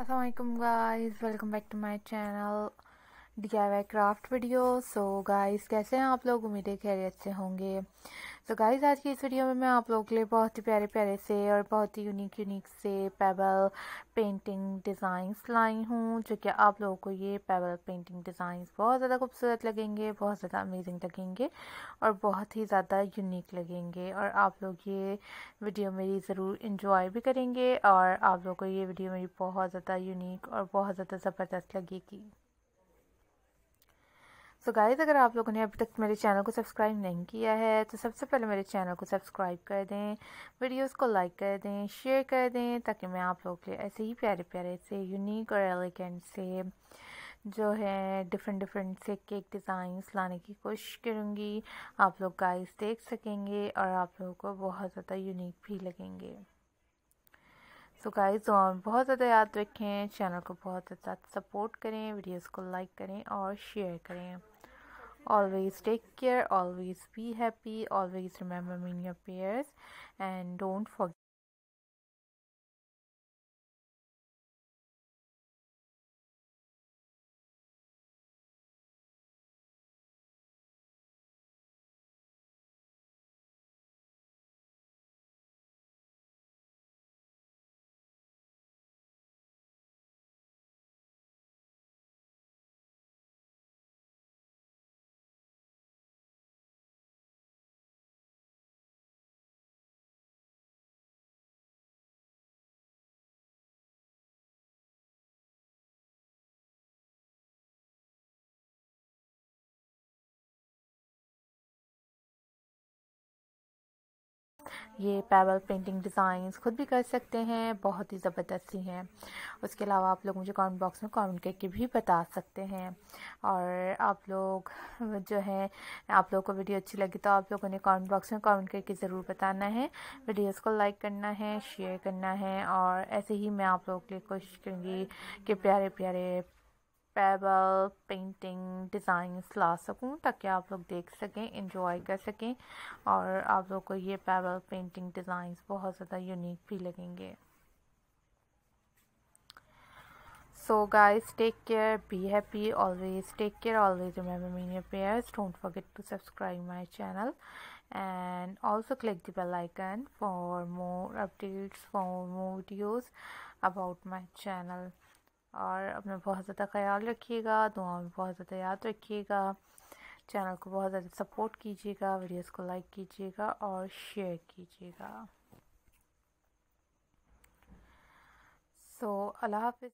Assalamualaikum guys welcome back to my channel D I Y craft video so guys कैसे हैं आप लोग उम्मीदें है अच्छे होंगे सो so गाइस आज की इस वीडियो में मैं आप लोगों के लिए बहुत ही प्यारे प्यारे से और बहुत ही यूनिक यूनिक से पेबल पेंटिंग डिज़ाइंस लाई हूँ जो कि आप लोगों को ये पेबल पेंटिंग डिज़ाइंस बहुत ज़्यादा खूबसूरत लगेंगे बहुत ज़्यादा अमेजिंग लगेंगे और बहुत ही ज़्यादा यूनिक लगेंगे और आप लोग ये वीडियो मेरी ज़रूर इंजॉय भी करेंगे और आप लोग को ये वीडियो मेरी बहुत ज़्यादा यूनिक और बहुत ज़्यादा ज़बरदस्त लगेगी सो गाइस अगर आप लोगों ने अभी तक मेरे चैनल को सब्सक्राइब नहीं किया है तो सबसे पहले मेरे चैनल को सब्सक्राइब कर दें वीडियोस को लाइक कर दें शेयर कर दें ताकि मैं आप लोगों के लिए ऐसे ही प्यारे प्यारे से यूनिक और एलिगेंट से जो है डिफरेंट डिफरेंट से केक डिज़ाइंस लाने की कोशिश करूँगी आप लोग गाइस देख सकेंगे और आप लोगों को बहुत ज़्यादा यूनिक भी लगेंगे सो गाइस तो बहुत ज़्यादा याद रखें चैनल को बहुत ज़्यादा सपोर्ट करें वीडियोस को लाइक करें और शेयर करें always take care always be happy always remember me in your prayers and don't forget ये पैबल पेंटिंग डिज़ाइंस खुद भी कर सकते हैं बहुत ही ज़बरदस्ती हैं उसके अलावा आप लोग मुझे कमेंट बॉक्स में कमेंट करके भी बता सकते हैं और आप लोग जो है आप लोगों को वीडियो अच्छी लगी तो आप लोग उन्हें कमेंट बॉक्स में कमेंट करके ज़रूर बताना है वीडियोस को लाइक करना है शेयर करना है और ऐसे ही मैं आप लोगों के लिए कोशिश करूँगी कि प्यारे प्यारे पेबल पेंटिंग डिज़ाइंस ला सकूँ ताकि आप लोग देख सकें इंजॉय कर सकें और आप लोग को ये पेबल पेंटिंग डिज़ाइंस बहुत ज़्यादा यूनिक भी लगेंगे so guys take care be happy always take care always remember mean your pairs don't forget to subscribe my channel and also click the bell icon for more updates for more videos about my channel और अपना बहुत ज़्यादा ख्याल रखिएगा दुआ में बहुत ज़्यादा याद रखिएगा चैनल को बहुत ज़्यादा सपोर्ट कीजिएगा वीडियोस को लाइक कीजिएगा और शेयर कीजिएगा सो so, अल्लाह हाफि